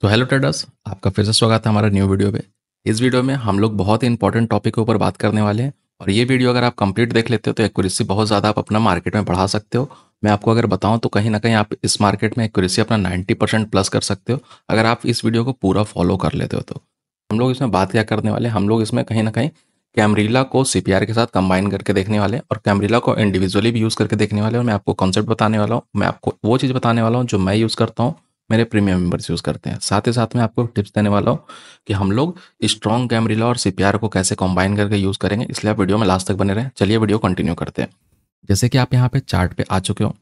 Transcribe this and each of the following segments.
तो hello traders आपका फिर से स्वागत है हमारा न्यू वीडियो पे इस वीडियो में हम लोग बहुत ही इंपॉर्टेंट टॉपिक के ऊपर बात करने वाले हैं और ये वीडियो अगर आप कंप्लीट देख लेते हो तो एक्यूरेसी बहुत ज़्यादा आप अपना मार्केट में बढ़ा सकते हो मैं आपको अगर बताऊं तो कहीं ना कहीं आप इस मार्केट में एक्यूरेसी अपना नाइन्टी परसेंट प्लस कर सकते हो अगर आप इस वीडियो को पूरा फॉलो कर लेते हो तो हम लोग इसमें बात क्या करने वाले हम लोग इसमें कहीं ना कहीं कैमरीला को सी के साथ कंबाइन करके देखने वाले और कैमरीला को इंडिविजुअली भी यूज़ करके देखने वाले और मैं आपको कॉन्सेप्ट बताने वाला हूँ मैं आपको वो चीज़ बताने वाला हूँ जो मैं यूज़ करता हूँ मेरे प्रीमियम मेंबर्स यूज़ करते हैं साथ ही साथ मैं आपको टिप्स देने वाला हूँ कि हम लोग स्ट्रॉन्ग कैमरीला और सी को कैसे कॉम्बाइन करके यूज़ करेंगे इसलिए आप वीडियो में लास्ट तक बने रहें चलिए वीडियो कंटिन्यू करते हैं जैसे कि आप यहाँ पे चार्ट पे आ चुके हो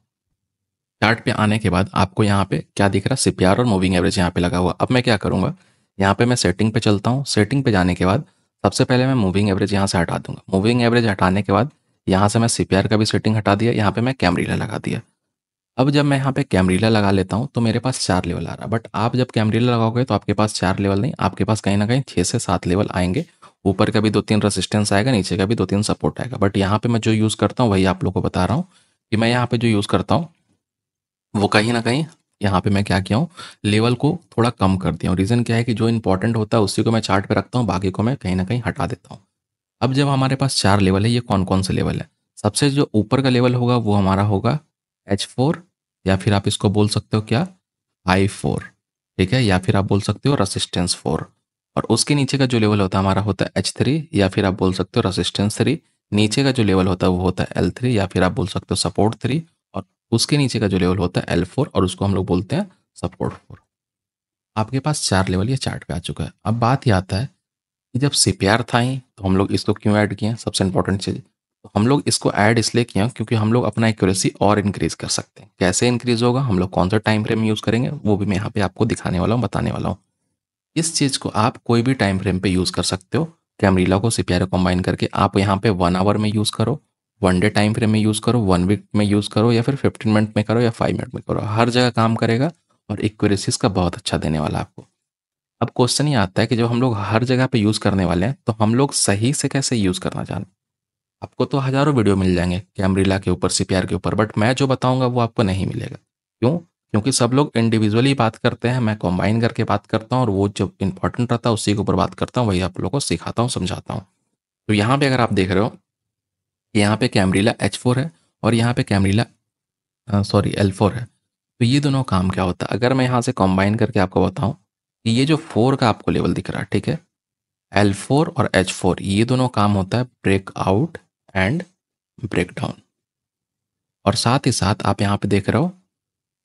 चार्ट पे आने के बाद आपको यहाँ पे क्या दिख रहा है सीपीआर और मूविंग एवरेज यहाँ पे लगा हुआ अब मैं क्या करूँगा यहाँ पे मैं सेटिंग पे चलता हूँ सेटिंग पे जाने के बाद सबसे पहले मैं मूविंग एवरेज यहाँ से हटा दूंगा मूविंग एवरेज हटाने के बाद यहाँ से मैं सीपीआर का भी सेटिंग हटा दिया यहाँ पे मैं कैमरीला लगा दिया अब जब मैं यहाँ पे कैमरीला लगा लेता हूँ तो मेरे पास चार लेवल आ रहा है बट आप जब कैमरीला लगाओगे तो आपके पास चार लेवल नहीं आपके पास कहीं ना कहीं छः से सात लेवल आएंगे ऊपर का भी दो तीन रेसिस्टेंस आएगा नीचे का भी दो तीन सपोर्ट आएगा बट यहाँ पे मैं जो यूज़ करता हूँ वही आप लोग को बता रहा हूँ कि मैं यहाँ पे जो यूज़ करता हूँ वो कहीं ना कहीं यहाँ पे मैं क्या किया हूँ लेवल को थोड़ा कम कर दिया हूँ रीज़न क्या है कि जो इंपॉर्टेंट होता है उसी को मैं चार्ट रखता हूँ बाकी को मैं कहीं ना कहीं हटा देता हूँ अब जब हमारे पास चार लेवल है ये कौन कौन से लेवल है सबसे जो ऊपर का लेवल होगा वो हमारा होगा एच फोर या फिर आप इसको बोल सकते हो क्या आई फोर ठीक है या फिर आप बोल सकते हो रसिस्टेंस फोर और उसके नीचे का जो लेवल होता है हमारा होता है एच थ्री या फिर आप बोल सकते हो रसिस्टेंस थ्री नीचे का जो लेवल होता है वो होता है एल थ्री या फिर आप बोल सकते हो सपोर्ट थ्री और उसके नीचे का जो लेवल होता है एल फोर और उसको हम लोग बोलते हैं सपोर्ट फोर आपके पास चार लेवल ये चार्ट पे आ चुका है अब बात यह आता है कि जब सी था ही तो हम लोग इसको क्यों ऐड किए सबसे इंपॉर्टेंट चीज़ तो हम लोग इसको ऐड इसलिए किया क्योंकि हम लोग अपना एक्यूरेसी और इंक्रीज कर सकते हैं कैसे इंक्रीज होगा हम लोग कौन सा टाइम फ्रेम यूज़ करेंगे वो भी मैं यहाँ पे आपको दिखाने वाला हूँ बताने वाला हूँ इस चीज़ को आप कोई भी टाइम फ्रेम पे यूज़ कर सकते हो कैमरीला को सीपीआर कंबाइन करके आप यहाँ पे वन आवर में यूज़ करो वन डे टाइम फ्रेम में यूज़ करो वन वीक में यूज़ करो या फिर फिफ्टीन मिनट में करो या फाइव मिनट में करो हर जगह काम करेगा और एक्यूरेसी इसका बहुत अच्छा देने वाला आपको अब क्वेश्चन ये आता है कि जब हम लोग हर जगह पे यूज़ करने वाले हैं तो हम लोग सही से कैसे यूज़ करना चाहें आपको तो हज़ारों वीडियो मिल जाएंगे कैमरीला के ऊपर सीपीआर के ऊपर बट मैं जो बताऊंगा वो आपको नहीं मिलेगा क्यों क्योंकि सब लोग इंडिविजुअली बात करते हैं मैं कॉम्बाइन करके बात करता हूँ और वो जो इंपॉर्टेंट रहता है उसी के ऊपर बात करता हूँ वही आप लोगों को सिखाता हूँ समझाता हूँ तो यहाँ पे अगर आप देख रहे हो कि यहाँ पे कैमरीला एच फोर है और यहाँ पे कैमरीला सॉरी एल फोर है तो ये दोनों काम क्या होता है अगर मैं यहाँ से कॉम्बाइन करके आपको बताऊँ कि ये जो फोर का आपको लेवल दिख रहा है ठीक है एल फोर और एच फोर ये दोनों काम होता है ब्रेकआउट एंड ब्रेक डाउन और साथ ही साथ आप यहाँ पे देख रहे हो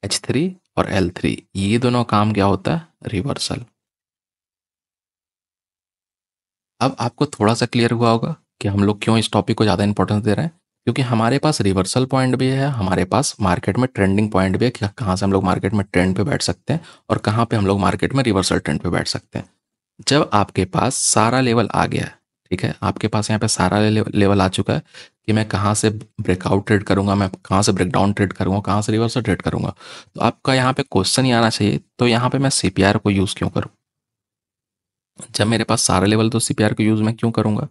एच थ्री और एल थ्री ये दोनों काम क्या होता है रिवर्सल अब आपको थोड़ा सा क्लियर हुआ होगा कि हम लोग क्यों इस टॉपिक को ज़्यादा इंपॉर्टेंस दे रहे हैं क्योंकि हमारे पास रिवर्सल पॉइंट भी है हमारे पास मार्केट में ट्रेंडिंग पॉइंट भी है कि कहाँ से हम लोग मार्केट में ट्रेंड पे बैठ सकते हैं और कहाँ पे हम लोग मार्केट में रिवर्सल ट्रेंड पे बैठ सकते हैं जब आपके पास सारा लेवल आ गया है ठीक है आपके पास यहाँ पे सारा लेवल आ चुका है कि मैं कहाँ से ब्रेकआउट ट्रेड करूँगा मैं कहाँ से ब्रेकडाउन ट्रेड करूँगा कहाँ से रिवर्सल ट्रेड करूँगा तो आपका यहाँ पे क्वेश्चन ही आना चाहिए तो यहाँ पे मैं सी को यूज़ क्यों करूँ जब मेरे पास सारा लेवल तो सी को यूज़ मैं क्यों करूँगा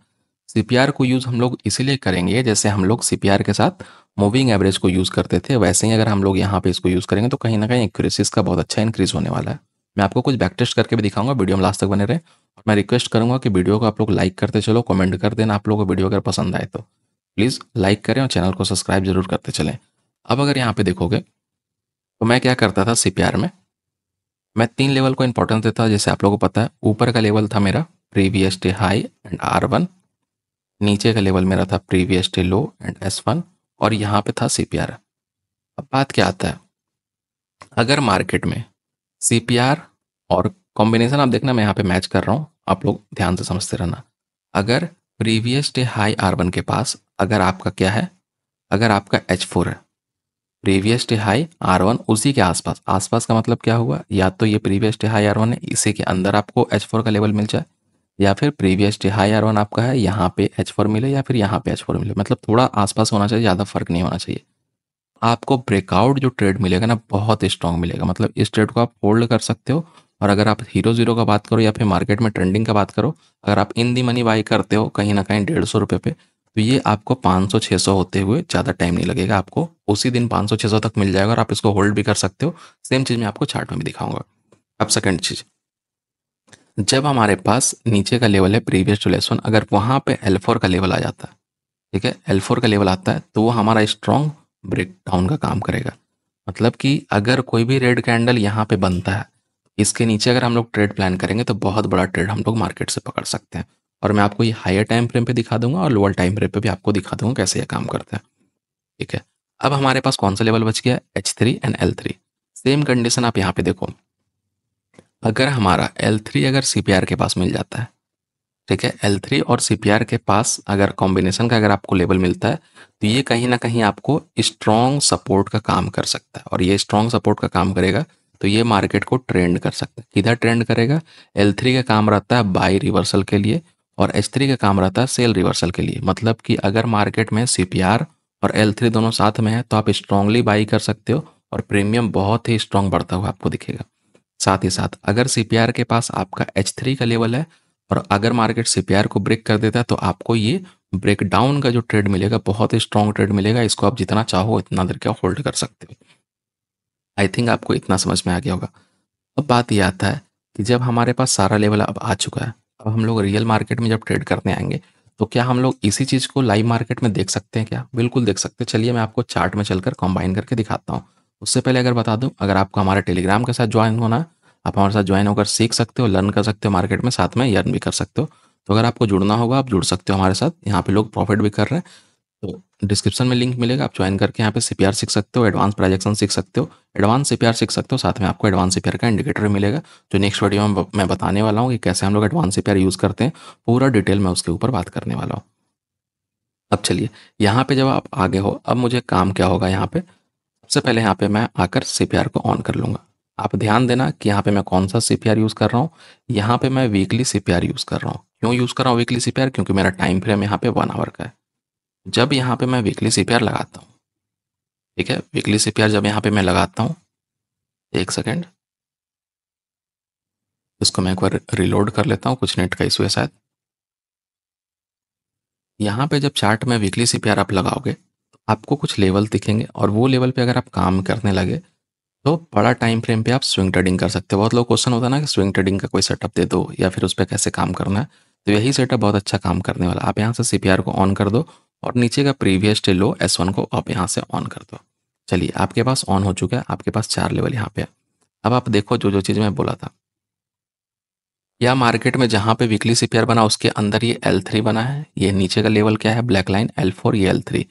सी को यूज़ हम लोग इसीलिए करेंगे जैसे हम लोग सी के साथ मूविंग एवरेज को यूज़ करते थे वैसे ही अगर हम लोग यहाँ पर इसको यूज़ करेंगे तो कहीं ना कहीं एक्यूरेसी इसका बहुत अच्छा इंक्रीज़ होने वाला है मैं आपको कुछ बैक टेस्ट करके भी दिखाऊंगा वीडियो में लास्ट तक बने रहे मैं रिक्वेस्ट करूंगा कि वीडियो को आप लोग लाइक करते चलो कमेंट कर देना आप लोगों को वीडियो अगर पसंद आए तो प्लीज़ लाइक करें और चैनल को सब्सक्राइब जरूर करते चलें अब अगर यहाँ पे देखोगे तो मैं क्या करता था सी में मैं तीन लेवल को इंपॉर्टेंस देता जैसे आप लोगों को पता है ऊपर का लेवल था मेरा previous day high and R one नीचे का लेवल मेरा था previous day low and S one और यहाँ पे था सी अब बात क्या आता है अगर मार्केट में सी और कॉम्बिनेशन आप देखना मैं यहाँ पे मैच कर रहा हूँ आप लोग ध्यान से समझते रहना अगर previous day high R one के पास अगर आपका क्या है अगर आपका एच फोर है previous day high R one उसी के आसपास आसपास का मतलब क्या हुआ या तो ये previous day high R one है इसी के अंदर आपको एच फोर का लेवल मिल जाए या फिर previous day high R one आपका है यहाँ पे एच फोर मिले या फिर यहाँ पे एच फोर मिले मतलब थोड़ा आसपास होना चाहिए ज़्यादा फर्क नहीं होना चाहिए आपको ब्रेकआउट जो ट्रेड मिलेगा ना बहुत स्ट्रांग मिलेगा मतलब इस ट्रेड को आप होल्ड कर सकते हो और अगर आप हीरो ज़ीरो का बात करो या फिर मार्केट में ट्रेंडिंग का बात करो अगर आप इन दी मनी बाई करते हो कहीं ना कहीं डेढ़ सौ रुपये पे तो ये आपको पाँच सौ छः सौ होते हुए ज़्यादा टाइम नहीं लगेगा आपको उसी दिन पाँच सौ छः सौ तक मिल जाएगा और आप इसको होल्ड भी कर सकते हो सेम चीज़ मैं आपको चार्ट में भी दिखाऊंगा अब सेकेंड चीज़ जब हमारे पास नीचे का लेवल है प्रीवियस टू लेसन अगर वहाँ पर एल का लेवल आ जाता है ठीक है एल का लेवल आता है तो वो हमारा स्ट्रॉन्ग ब्रेक डाउन का काम करेगा मतलब कि अगर कोई भी रेड कैंडल यहाँ पे बनता है इसके नीचे अगर हम लोग ट्रेड प्लान करेंगे तो बहुत बड़ा ट्रेड हम लोग मार्केट से पकड़ सकते हैं और मैं आपको ये हायर टाइम फ्रेम पे दिखा दूंगा और लोअर टाइम फ्रेम पे भी आपको दिखा दूंगा कैसे ये काम करते हैं ठीक है अब हमारे पास कौन सा लेवल बच गया H three and L three same condition आप यहाँ पे देखो अगर हमारा एल थ्री अगर सी पी आर के पास मिल जाता है ठीक है एल थ्री और सी पी आर के पास अगर कॉम्बिनेशन का अगर आपको लेवल मिलता है तो ये कहीं ना कहीं आपको स्ट्रॉन्ग सपोर्ट का काम कर सकता है और ये स्ट्रॉन्ग सपोर्ट का काम करेगा तो ये मार्केट को ट्रेंड कर सकता है किधर ट्रेंड करेगा एल थ्री का काम रहता है बाई रिवर्सल के लिए और एच थ्री का काम रहता है सेल रिवर्सल के लिए मतलब कि अगर मार्केट में सी पी आर और एल थ्री दोनों साथ में है तो आप स्ट्रांगली बाई कर सकते हो और प्रीमियम बहुत ही स्ट्रांग बढ़ता हुआ आपको दिखेगा साथ ही साथ अगर सी पी आर के पास आपका एच थ्री का लेवल है और अगर मार्केट सी पी आर को ब्रेक कर देता है तो आपको ये ब्रेकडाउन का जो ट्रेड मिलेगा बहुत ही स्ट्रांग ट्रेड मिलेगा इसको आप जितना चाहो इतना देर के होल्ड कर सकते हो आई थिंक आपको इतना समझ में आ गया होगा अब बात यह आता है कि जब हमारे पास सारा लेवल अब आ चुका है अब हम लोग रियल मार्केट में जब ट्रेड करने आएंगे तो क्या हम लोग इसी चीज़ को लाइव मार्केट में देख सकते हैं क्या बिल्कुल देख सकते हैं चलिए मैं आपको चार्ट में चलकर कंबाइन करके दिखाता हूँ उससे पहले अगर बता दूँ अगर आपको हमारे टेलीग्राम के साथ ज्वाइन होना है आप हमारे साथ ज्वाइन होकर सीख सकते हो लर्न कर सकते हो मार्केट में साथ में यर्न भी कर सकते हो तो अगर आपको जुड़ना होगा आप जुड़ सकते हो हमारे साथ यहाँ पे लोग प्रॉफिट भी कर रहे हैं तो डिस्क्रिप्शन में लिंक मिलेगा आप ज्वाइन करके यहाँ पे सी सीख सकते हो एडवांस प्रोजेक्शन सीख सकते हो एडवांस सी सीख सकते हो साथ में आपको एडवांस सी का इंडिकेटर मिलेगा जो नेक्स्ट वीडियो में मैं बताने वाला हूँ कि कैसे हम लोग एडवांस सी यूज़ करते हैं पूरा डिटेल मैं उसके ऊपर बात करने वाला हूँ अब चलिए यहाँ पे जब आप आगे हो अब मुझे काम क्या होगा यहाँ पे सबसे पहले यहाँ पे मैं आकर सी को ऑन कर लूँगा आप ध्यान देना कि यहाँ पे मैं कौन सा सी यूज़ कर रहा हूँ यहाँ पे मैं वीकली सी यूज़ कर रहा हूँ क्यों यूज़ कर रहा हूँ वीकली सी क्योंकि मेरा टाइम फ्रेम यहाँ पे वन आवर का है जब यहाँ पे मैं वीकली सी लगाता हूँ ठीक है वीकली सी जब यहाँ पे मैं लगाता हूँ एक सेकेंड इसको मैं एक बार रिलोड कर लेता हूँ कुछ नेट का इशू है शायद यहाँ पे जब चार्ट में वीकली सी आप लगाओगे तो आपको कुछ लेवल दिखेंगे और वो लेवल पे अगर आप काम करने लगे तो बड़ा टाइम फ्रेम पे आप स्विंग ट्रेडिंग कर सकते हो बहुत लोग क्वेश्चन होता है ना कि स्विंग ट्रेडिंग का कोई सेटअप दे दो या फिर उस पर कैसे काम करना है तो यही सेटअप बहुत अच्छा काम करने वाला आप यहाँ से सी को ऑन कर दो और नीचे का previous day low S one को आप यहाँ से ऑन कर दो चलिए आपके पास ऑन हो चुका है आपके पास चार लेवल यहाँ पे अब आप देखो जो जो चीज़ मैं बोला था या मार्केट में जहाँ पे वीकली सीपीआर बना उसके अंदर ये एल थ्री बना है ये नीचे का लेवल क्या है ब्लैक लाइन एल फोर ये एल थ्री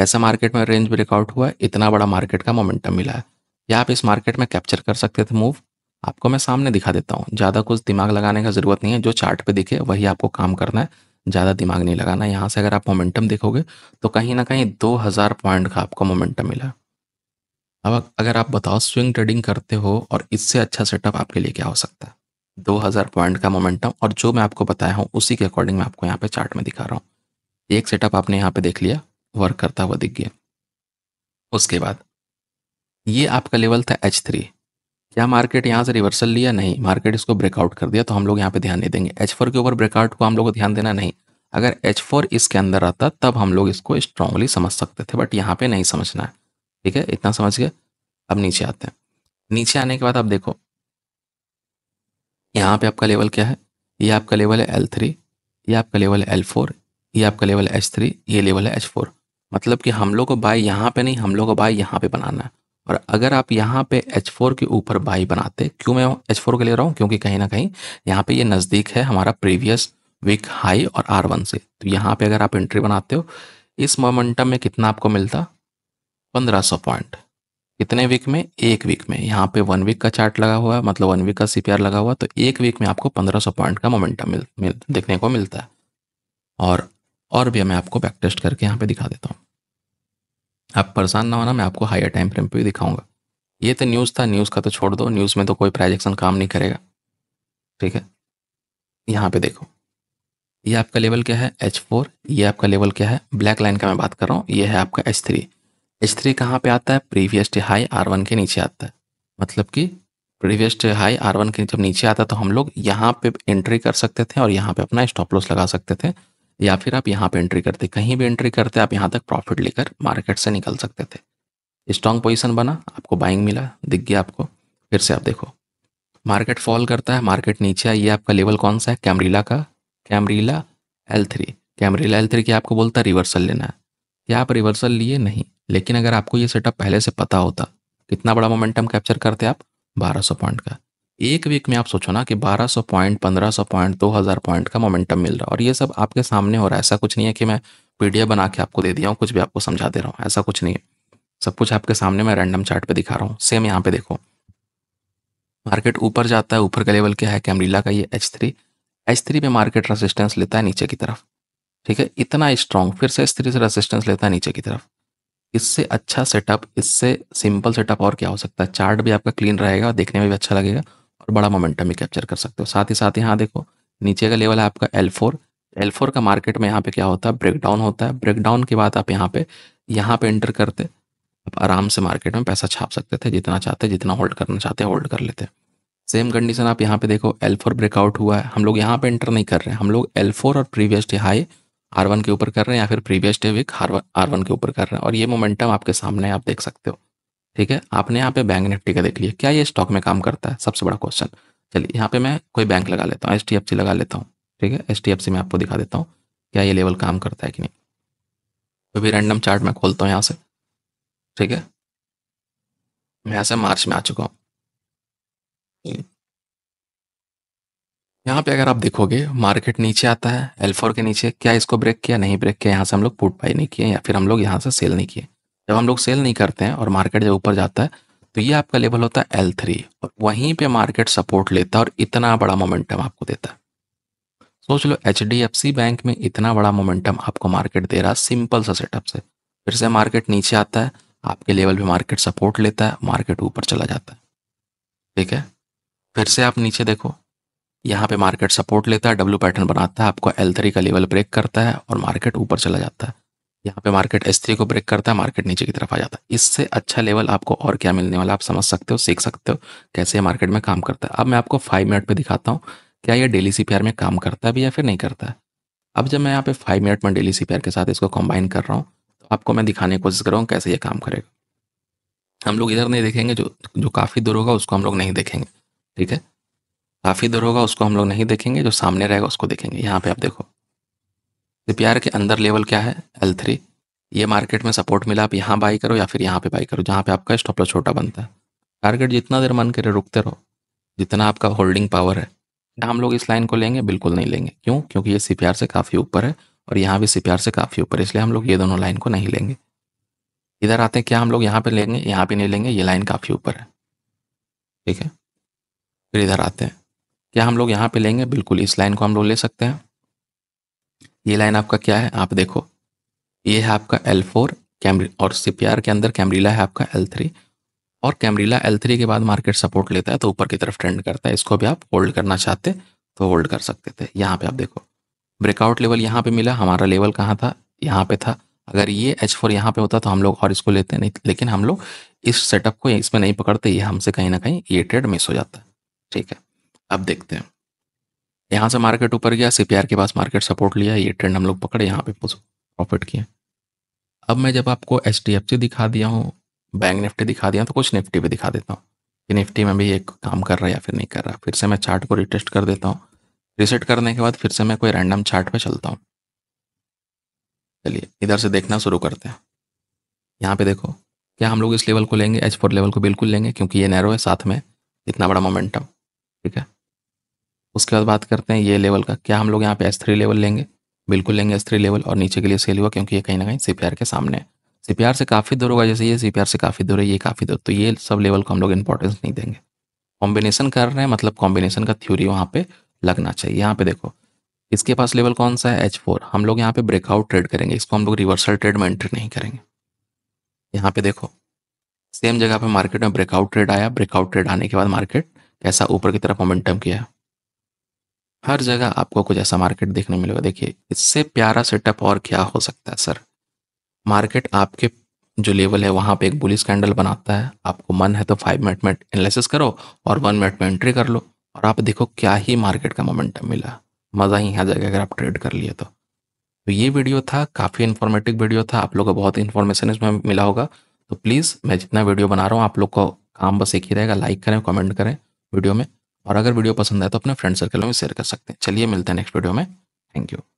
ऐसा मार्केट में रेंज ब्रेकआउट हुआ है इतना बड़ा मार्केट का मोमेंटम मिला है या आप इस मार्केट में कैप्चर कर सकते थे मूव आपको मैं सामने दिखा देता हूँ ज़्यादा कुछ दिमाग लगाने का ज़रूरत नहीं है जो चार्ट पे दिखे वही आपको काम करना है ज़्यादा दिमाग नहीं लगाना यहाँ से अगर आप मोमेंटम देखोगे तो कहीं ना कहीं 2000 पॉइंट का आपको मोमेंटम मिला अब अगर आप बताओ स्विंग ट्रेडिंग करते हो और इससे अच्छा सेटअप आपके लिए क्या हो सकता है हजार पॉइंट का मोमेंटम और जो मैं आपको बताया हूँ उसी के अकॉर्डिंग मैं आपको यहाँ पर चार्ट में दिखा रहा हूँ एक सेटअप आपने यहाँ पर देख लिया वर्क करता हुआ दिख गया उसके बाद ये आपका लेवल था एच थ्री क्या मार्केट यहाँ से रिवर्सल लिया नहीं मार्केट इसको ब्रेकआउट कर दिया तो हम लोग यहाँ पे ध्यान नहीं देंगे एच फोर के ऊपर ब्रेकआउट को हम लोग को ध्यान देना नहीं अगर एच फोर इसके अंदर आता तब हम लोग इसको स्ट्रांगली समझ सकते थे बट यहाँ पे नहीं समझना है ठीक है इतना समझ के अब नीचे आते हैं नीचे आने के बाद आप देखो यहाँ पे आपका लेवल क्या है ये आपका लेवल है एल थ्री ये आपका लेवल है एल फोर ये आपका लेवल है एच थ्री ये लेवल है एच फोर मतलब कि हम लोग को बाय यहाँ पे नहीं हम लोग को बाय यहाँ पे बनाना है और अगर आप यहाँ पे H4 के ऊपर बाई बनाते क्यों मैं H4 के ले रहा हूँ क्योंकि कहीं ना कहीं यहाँ पे ये नज़दीक है हमारा प्रीवियस वीक हाई और R1 से तो यहाँ पे अगर आप एंट्री बनाते हो इस मोमेंटम में कितना आपको मिलता 1500 पॉइंट कितने वीक में एक वीक में यहाँ पे वन वीक का चार्ट लगा हुआ है मतलब वन वीक का सी लगा हुआ तो एक वीक में आपको पंद्रह पॉइंट का मोमेंटम मिल, मिल देखने को मिलता है और और भी मैं आपको बैक टेस्ट करके यहाँ पर दिखा देता हूँ आप परेशान ना होना मैं आपको हायर टाइम फ्रेम पे भी दिखाऊंगा ये तो न्यूज़ था न्यूज़ का तो छोड़ दो न्यूज़ में तो कोई प्राइजेक्शन काम नहीं करेगा ठीक है यहाँ पे देखो ये आपका लेवल क्या है एच फोर ये आपका लेवल क्या है ब्लैक लाइन का मैं बात कर रहा हूँ ये है आपका एच थ्री एच थ्री कहाँ पर आता है previous day high R one के नीचे आता है मतलब कि previous day high R one के जब नीचे आता है तो हम लोग यहाँ पे एंट्री कर सकते थे और यहाँ पे अपना स्टॉप लॉस लगा सकते थे या फिर आप यहाँ पे एंट्री करते कहीं भी एंट्री करते आप यहाँ तक प्रॉफिट लेकर मार्केट से निकल सकते थे स्ट्रांग पोजिशन बना आपको बाइंग मिला दिख गया आपको फिर से आप देखो मार्केट फॉल करता है मार्केट नीचे है आपका लेवल कौन सा है कैमरीला का Camarilla L three Camarilla L three की आपको बोलता है रिवर्सल लेना है क्या आप रिवर्सल लिए नहीं लेकिन अगर आपको ये सेटअप पहले से पता होता कितना बड़ा मोमेंटम कैप्चर करते आप 1200 पॉइंट का एक वीक में आप सोचो ना कि 1200 पॉइंट 1500 पॉइंट 2000 पॉइंट का मोमेंटम मिल रहा है और ये सब आपके सामने हो रहा है ऐसा कुछ नहीं है कि मैं पीडीएफ बना के आपको दे दिया हूँ कुछ भी आपको समझा दे रहा हूँ ऐसा कुछ नहीं है सब कुछ आपके सामने मैं रैंडम चार्ट पे दिखा रहा हूँ सेम यहाँ पे देखो मार्केट ऊपर जाता है ऊपर का लेवल क्या है कैमरीला का ये एच थ्री एच थ्री पे मार्केट रेसिस्टेंस लेता है नीचे की तरफ ठीक है इतना स्ट्रांग फिर से एच थ्री से रेसिस्टेंस लेता है नीचे की तरफ इससे अच्छा सेटअप इससे सिंपल सेटअप और क्या हो सकता है चार्ट भी आपका क्लीन रहेगा देखने में भी अच्छा लगेगा और बड़ा मोमेंटम भी कैप्चर कर सकते हो साथ ही साथ यहाँ देखो नीचे का लेवल है आपका एल फोर एल फोर का मार्केट में यहाँ पे क्या होता है ब्रेकडाउन होता है ब्रेकडाउन के बाद आप यहाँ पे यहाँ पे एंटर करते आप आराम से मार्केट में पैसा छाप सकते थे जितना चाहते जितना होल्ड करना चाहते होल्ड कर लेते सेम कंडीशन आप यहाँ पे देखो एल फोर ब्रेकआउट हुआ है हम लोग यहाँ पे एंटर नहीं कर रहे हैं हम लोग एल फोर और previous day high R one के ऊपर कर रहे हैं या फिर previous day week R one के ऊपर कर रहे हैं और ये मोमेंटम आपके सामने आप देख सकते हो ठीक है आपने यहाँ पे बैंक निफ्टी का देख लिया क्या ये स्टॉक में काम करता है सबसे बड़ा क्वेश्चन चलिए यहाँ पे मैं कोई बैंक लगा लेता हूँ एच लगा लेता हूँ ठीक है एच मैं आपको दिखा देता हूँ क्या ये लेवल काम करता है कि नहीं तो भी रैंडम चार्ट मैं खोलता हूँ यहाँ से ठीक है मैं यहाँ से मार्च में आ चुका हूँ यहाँ पे अगर आप देखोगे मार्केट नीचे आता है एल्फोर के नीचे क्या इसको ब्रेक किया नहीं ब्रेक किया यहाँ से हम लोग पुट बाई नहीं किए या फिर हम लोग यहाँ से सेल नहीं किए जब हम लोग सेल नहीं करते हैं और मार्केट जब ऊपर जाता है तो ये आपका लेवल होता है एल थ्री और वहीं पे मार्केट सपोर्ट लेता है और इतना बड़ा मोमेंटम आपको देता है सोच लो H D F C bank में इतना बड़ा मोमेंटम आपको मार्केट दे रहा है सिंपल सा सेटअप से फिर से मार्केट नीचे आता है आपके लेवल पे मार्केट सपोर्ट लेता है मार्केट ऊपर चला जाता है ठीक है फिर से आप नीचे देखो यहाँ पे मार्केट सपोर्ट लेता है डब्ल्यू पैटर्न बनाता है आपको एल थ्री का लेवल ब्रेक करता है और मार्केट ऊपर चला जाता है यहाँ पे मार्केट एस को ब्रेक करता है मार्केट नीचे की तरफ आ जाता है इससे अच्छा लेवल आपको और क्या मिलने वाला आप समझ सकते हो सीख सकते हो कैसे मार्केट में काम करता है अब मैं आपको फाइव मिनट में दिखाता हूँ क्या ये डेली सी में काम करता है भी या फिर नहीं करता है अब जब मैं यहाँ पे फाइव मिनट में डेली सी के साथ इसको कंबाइन कर रहा हूँ तो आपको मैं दिखाने की कोशिश कर रहा हूँ कैसे ये काम करेगा हम लोग इधर नहीं देखेंगे जो जो काफ़ी दूर होगा उसको हम लोग नहीं देखेंगे ठीक है काफ़ी दूर होगा उसको हम लोग नहीं देखेंगे जो सामने रहेगा उसको देखेंगे यहाँ पे आप देखो सीपीआर के अंदर लेवल क्या है एल थ्री ये मार्केट में सपोर्ट मिला आप यहाँ बाई करो या फिर यहाँ पे बाई करो जहाँ पे आपका स्टॉप लॉस छोटा बनता है टारगेट जितना देर मन करे रुकते रहो जितना आपका होल्डिंग पावर है हम लोग इस लाइन को लेंगे बिल्कुल नहीं लेंगे क्यों क्योंकि ये सी से काफ़ी ऊपर है और यहाँ भी सी से काफ़ी ऊपर है इसलिए हम लोग ये दोनों लाइन को नहीं लेंगे इधर आते हैं क्या हम लोग यहाँ पर लेंगे यहाँ पर नहीं लेंगे ये लाइन काफ़ी ऊपर है ठीक है फिर इधर आते हैं क्या हम लोग यहाँ पे लेंगे बिल्कुल इस लाइन को हम लोग ले सकते हैं ये लाइन आपका क्या है आप देखो ये है आपका एल फोर कैमरी और सी के अंदर कैमरीला है आपका एल थ्री और कैमरीला एल थ्री के बाद मार्केट सपोर्ट लेता है तो ऊपर की तरफ ट्रेंड करता है इसको भी आप होल्ड करना चाहते तो होल्ड कर सकते थे यहाँ पे आप देखो ब्रेकआउट लेवल यहाँ पे मिला हमारा लेवल कहाँ था यहाँ पे था अगर ये एच फोर यहाँ पे होता तो हम लोग और इसको लेते नहीं लेकिन हम लोग इस सेटअप को इसमें नहीं पकड़ते ये हमसे कहीं ना कहीं ये ट्रेड मिस हो जाता है ठीक है अब देखते हैं यहाँ से मार्केट ऊपर गया सीपीआर के पास मार्केट सपोर्ट लिया ये ट्रेंड हम लोग पकड़े यहाँ पे प्रॉफिट किए अब मैं जब आपको एच दिखा दिया हूँ बैंक निफ्टी दिखा दिया तो कुछ निफ्टी भी दिखा देता हूँ कि निफ्टी में भी एक काम कर रहा है या फिर नहीं कर रहा फिर से मैं चार्ट को रिटेस्ट कर देता हूँ रिसेट करने के बाद फिर से मैं कोई रैंडम चार्ट पे चलता हूँ चलिए इधर से देखना शुरू करते हैं यहाँ पे देखो क्या हम लोग इस लेवल को लेंगे एच फोर लेवल को बिल्कुल लेंगे क्योंकि ये नैरो है साथ में इतना बड़ा मोमेंटम ठीक है उसके बाद बात करते हैं ये लेवल का क्या हम लोग यहाँ पे एस थ्री लेवल लेंगे बिल्कुल लेंगे एस थ्री लेवल और नीचे के लिए सेल हुआ क्योंकि ये कहीं ना कहीं सी के सामने है सी से काफ़ी दूर होगा जैसे ये सी से काफ़ी दूर है ये काफ़ी दूर तो ये सब लेवल को हम लोग इंपॉर्टेंस नहीं देंगे कॉम्बिनेशन कर रहे हैं मतलब कॉम्बिनेशन का थ्योरी वहाँ पर लगना चाहिए यहाँ पे देखो इसके पास लेवल कौन सा है एच फोर हम लोग यहाँ पर ब्रेकआउट ट्रेड करेंगे इसको हम लोग रिवर्सल ट्रेड में एंट्री नहीं करेंगे यहाँ पे देखो सेम जगह पे मार्केट में ब्रेकआउट ट्रेड आया ब्रेकआउट ट्रेड आने के बाद मार्केट कैसा ऊपर की तरफ मोमेंटम किया है हर जगह आपको कुछ ऐसा मार्केट देखने मिलेगा देखिए इससे प्यारा सेटअप और क्या हो सकता है सर मार्केट आपके जो लेवल है वहाँ पे एक बुलिस कैंडल बनाता है आपको मन है तो फाइव मिनट में एनालिसिस करो और वन मिनट में एंट्री कर लो और आप देखो क्या ही मार्केट का मोमेंटम मिला मज़ा ही आ जाएगा अगर आप ट्रेड कर लिए तो तो ये वीडियो था काफ़ी इन्फॉर्मेटिव वीडियो था आप लोग को बहुत इन्फॉर्मेशन इसमें मिला होगा तो प्लीज़ मैं जितना वीडियो बना रहा हूँ आप लोग को काम बस एक ही रहेगा लाइक करें कमेंट करें वीडियो में और अगर वीडियो पसंद आए तो अपने फ्रेंड सर्कल में शेयर कर सकते हैं चलिए मिलते हैं नेक्स्ट वीडियो में थैंक यू